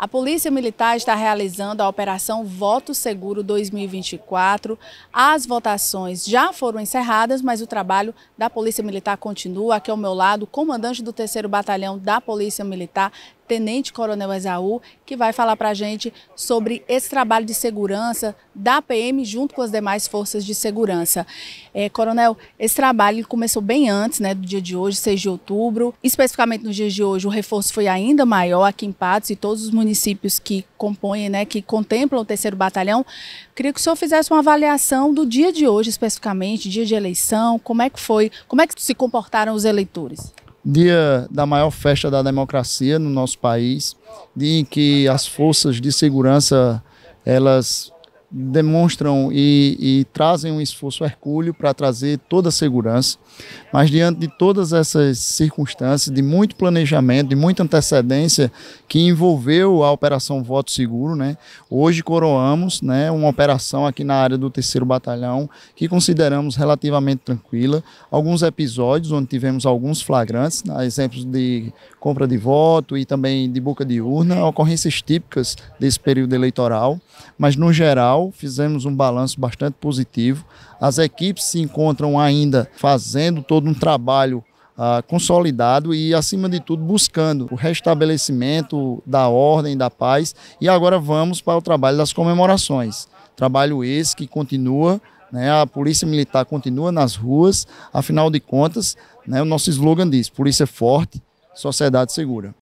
A Polícia Militar está realizando a Operação Voto Seguro 2024. As votações já foram encerradas, mas o trabalho da Polícia Militar continua. Aqui ao meu lado, o comandante do 3 Batalhão da Polícia Militar, Tenente Coronel Esaú, que vai falar para a gente sobre esse trabalho de segurança da PM junto com as demais forças de segurança. É, coronel, esse trabalho começou bem antes né, do dia de hoje, 6 de outubro. Especificamente nos dias de hoje, o reforço foi ainda maior aqui em Patos e todos os municípios que compõem, né, que contemplam o terceiro batalhão. Queria que o senhor fizesse uma avaliação do dia de hoje, especificamente, dia de eleição, como é que foi, como é que se comportaram os eleitores? dia da maior festa da democracia no nosso país, dia em que as forças de segurança elas demonstram e, e trazem um esforço hercúleo para trazer toda a segurança, mas diante de todas essas circunstâncias, de muito planejamento, de muita antecedência que envolveu a operação Voto Seguro, né? Hoje coroamos, né, uma operação aqui na área do terceiro batalhão que consideramos relativamente tranquila, alguns episódios onde tivemos alguns flagrantes, né, exemplos de compra de voto e também de boca de urna, ocorrências típicas desse período eleitoral, mas no geral geral, fizemos um balanço bastante positivo. As equipes se encontram ainda fazendo todo um trabalho Uh, consolidado e, acima de tudo, buscando o restabelecimento da ordem, da paz. E agora vamos para o trabalho das comemorações. Trabalho esse que continua, né, a Polícia Militar continua nas ruas, afinal de contas, né, o nosso slogan diz: Polícia Forte, Sociedade Segura.